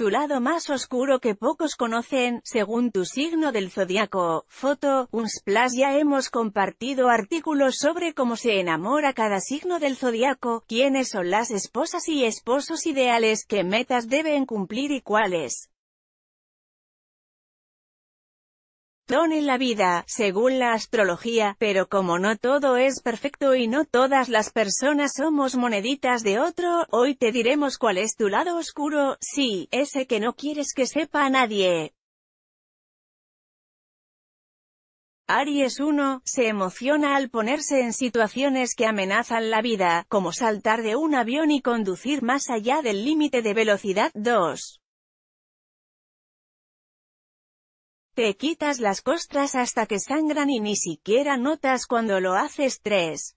Tu lado más oscuro que pocos conocen, según tu signo del zodiaco. Foto, Unsplash ya hemos compartido artículos sobre cómo se enamora cada signo del zodiaco, quiénes son las esposas y esposos ideales, qué metas deben cumplir y cuáles. en la vida, según la astrología, pero como no todo es perfecto y no todas las personas somos moneditas de otro, hoy te diremos cuál es tu lado oscuro, sí, ese que no quieres que sepa a nadie. Aries 1, se emociona al ponerse en situaciones que amenazan la vida, como saltar de un avión y conducir más allá del límite de velocidad 2. Te quitas las costras hasta que sangran y ni siquiera notas cuando lo haces 3.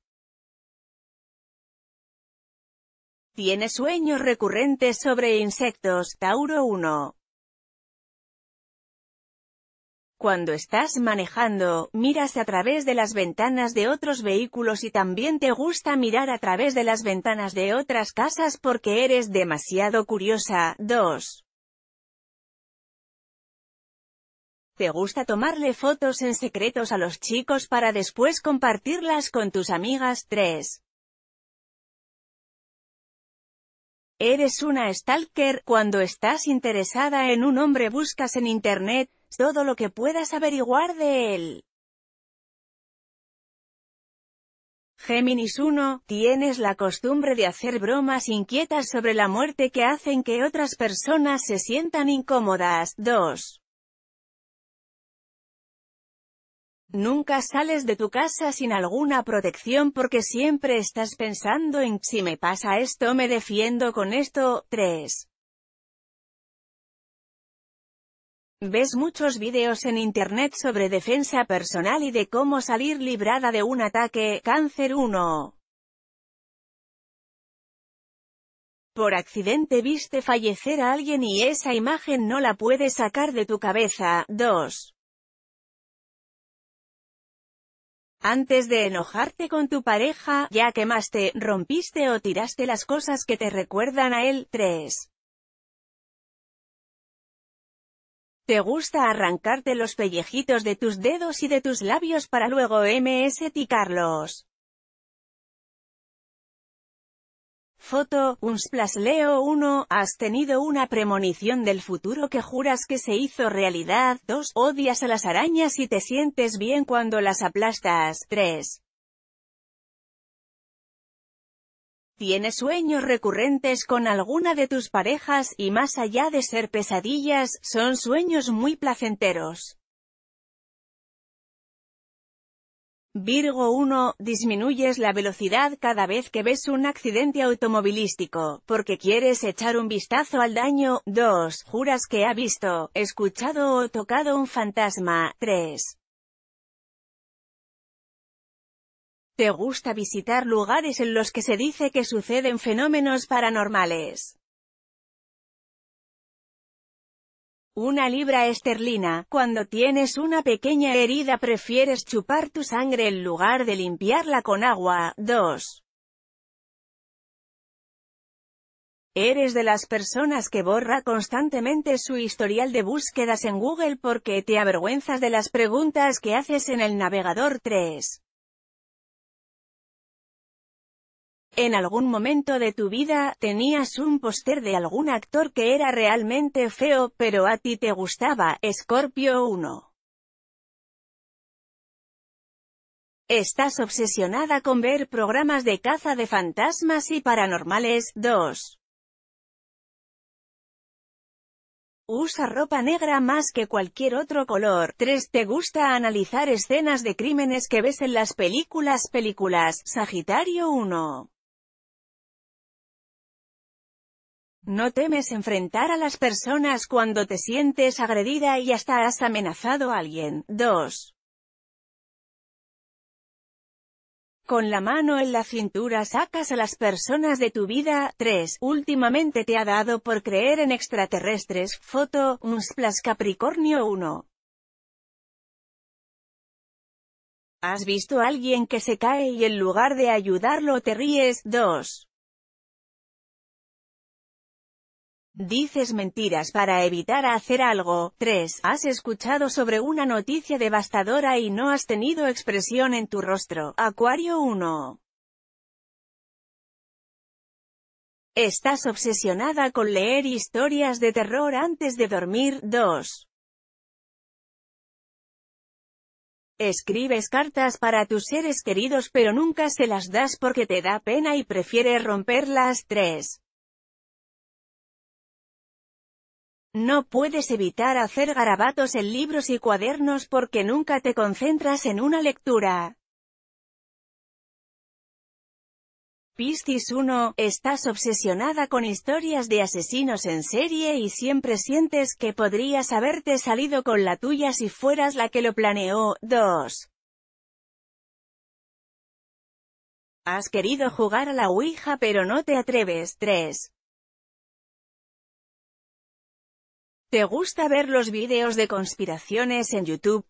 Tiene sueños recurrentes sobre insectos, Tauro 1. Cuando estás manejando, miras a través de las ventanas de otros vehículos y también te gusta mirar a través de las ventanas de otras casas porque eres demasiado curiosa. 2. ¿Te gusta tomarle fotos en secretos a los chicos para después compartirlas con tus amigas? 3. Eres una stalker, cuando estás interesada en un hombre buscas en internet, todo lo que puedas averiguar de él. Géminis 1, tienes la costumbre de hacer bromas inquietas sobre la muerte que hacen que otras personas se sientan incómodas. 2. Nunca sales de tu casa sin alguna protección porque siempre estás pensando en si me pasa esto me defiendo con esto. 3. Ves muchos videos en internet sobre defensa personal y de cómo salir librada de un ataque. Cáncer 1. Por accidente viste fallecer a alguien y esa imagen no la puedes sacar de tu cabeza. 2. antes de enojarte con tu pareja, ya quemaste, rompiste o tiraste las cosas que te recuerdan a él. 3. ¿Te gusta arrancarte los pellejitos de tus dedos y de tus labios para luego ms Carlos? Foto, splash Leo 1, has tenido una premonición del futuro que juras que se hizo realidad, 2, odias a las arañas y te sientes bien cuando las aplastas, 3. Tienes sueños recurrentes con alguna de tus parejas, y más allá de ser pesadillas, son sueños muy placenteros. Virgo 1. Disminuyes la velocidad cada vez que ves un accidente automovilístico, porque quieres echar un vistazo al daño. 2. Juras que ha visto, escuchado o tocado un fantasma. 3. Te gusta visitar lugares en los que se dice que suceden fenómenos paranormales. una libra esterlina, cuando tienes una pequeña herida prefieres chupar tu sangre en lugar de limpiarla con agua. 2. Eres de las personas que borra constantemente su historial de búsquedas en Google porque te avergüenzas de las preguntas que haces en el navegador 3. En algún momento de tu vida, tenías un póster de algún actor que era realmente feo, pero a ti te gustaba, Scorpio 1. Estás obsesionada con ver programas de caza de fantasmas y paranormales. 2. Usa ropa negra más que cualquier otro color. 3. Te gusta analizar escenas de crímenes que ves en las películas películas. Sagitario 1. No temes enfrentar a las personas cuando te sientes agredida y hasta has amenazado a alguien. 2. Con la mano en la cintura sacas a las personas de tu vida. 3. Últimamente te ha dado por creer en extraterrestres. Foto, un Capricornio 1. ¿Has visto a alguien que se cae y en lugar de ayudarlo te ríes? 2. Dices mentiras para evitar hacer algo. 3. Has escuchado sobre una noticia devastadora y no has tenido expresión en tu rostro. Acuario 1. Estás obsesionada con leer historias de terror antes de dormir. 2. Escribes cartas para tus seres queridos pero nunca se las das porque te da pena y prefieres romperlas. 3. No puedes evitar hacer garabatos en libros y cuadernos porque nunca te concentras en una lectura. Pistis 1, estás obsesionada con historias de asesinos en serie y siempre sientes que podrías haberte salido con la tuya si fueras la que lo planeó. 2. Has querido jugar a la Ouija pero no te atreves. 3. ¿Te gusta ver los videos de conspiraciones en YouTube?